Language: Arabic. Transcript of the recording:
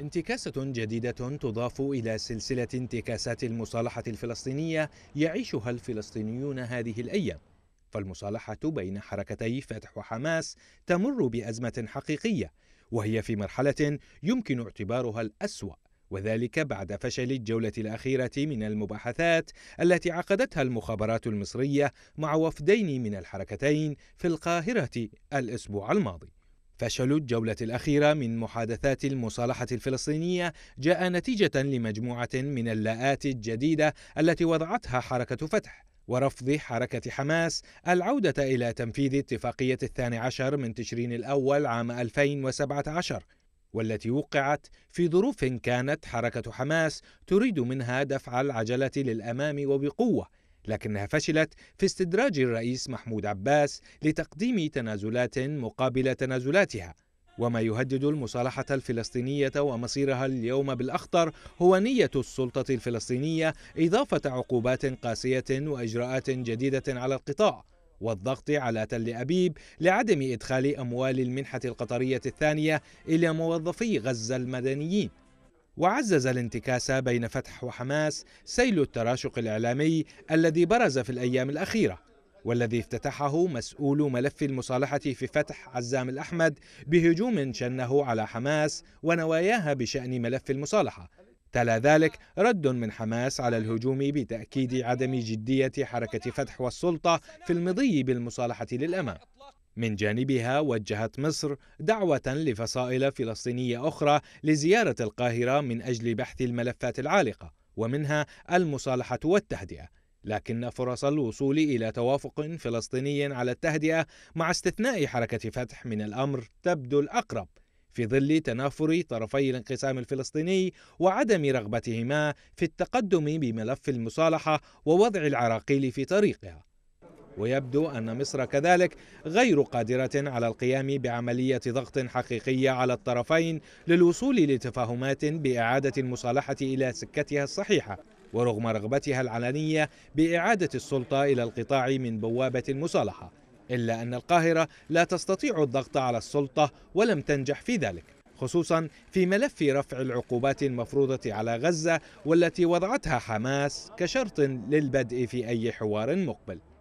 انتكاسة جديدة تضاف إلى سلسلة انتكاسات المصالحة الفلسطينية يعيشها الفلسطينيون هذه الأيام فالمصالحة بين حركتي فتح وحماس تمر بأزمة حقيقية وهي في مرحلة يمكن اعتبارها الأسوأ وذلك بعد فشل الجولة الأخيرة من المباحثات التي عقدتها المخابرات المصرية مع وفدين من الحركتين في القاهرة الأسبوع الماضي فشل الجولة الأخيرة من محادثات المصالحة الفلسطينية جاء نتيجة لمجموعة من اللاءات الجديدة التي وضعتها حركة فتح ورفض حركة حماس العودة إلى تنفيذ اتفاقية الثاني عشر من تشرين الأول عام 2017 والتي وقعت في ظروف كانت حركة حماس تريد منها دفع العجلة للأمام وبقوة لكنها فشلت في استدراج الرئيس محمود عباس لتقديم تنازلات مقابل تنازلاتها وما يهدد المصالحة الفلسطينية ومصيرها اليوم بالأخطر هو نية السلطة الفلسطينية إضافة عقوبات قاسية وإجراءات جديدة على القطاع والضغط على تل أبيب لعدم إدخال أموال المنحة القطرية الثانية إلى موظفي غزة المدنيين وعزز الانتكاس بين فتح وحماس سيل التراشق الاعلامي الذي برز في الايام الاخيره والذي افتتحه مسؤول ملف المصالحه في فتح عزام الاحمد بهجوم شنه على حماس ونواياها بشان ملف المصالحه تلا ذلك رد من حماس على الهجوم بتاكيد عدم جديه حركه فتح والسلطه في المضي بالمصالحه للامام من جانبها وجهت مصر دعوة لفصائل فلسطينية أخرى لزيارة القاهرة من أجل بحث الملفات العالقة ومنها المصالحة والتهدئة لكن فرص الوصول إلى توافق فلسطيني على التهدئة مع استثناء حركة فتح من الأمر تبدو الأقرب في ظل تنافر طرفي الانقسام الفلسطيني وعدم رغبتهما في التقدم بملف المصالحة ووضع العراقيل في طريقها ويبدو أن مصر كذلك غير قادرة على القيام بعملية ضغط حقيقية على الطرفين للوصول لتفاهمات بإعادة المصالحة إلى سكتها الصحيحة ورغم رغبتها العلنية بإعادة السلطة إلى القطاع من بوابة المصالحة إلا أن القاهرة لا تستطيع الضغط على السلطة ولم تنجح في ذلك خصوصا في ملف رفع العقوبات المفروضة على غزة والتي وضعتها حماس كشرط للبدء في أي حوار مقبل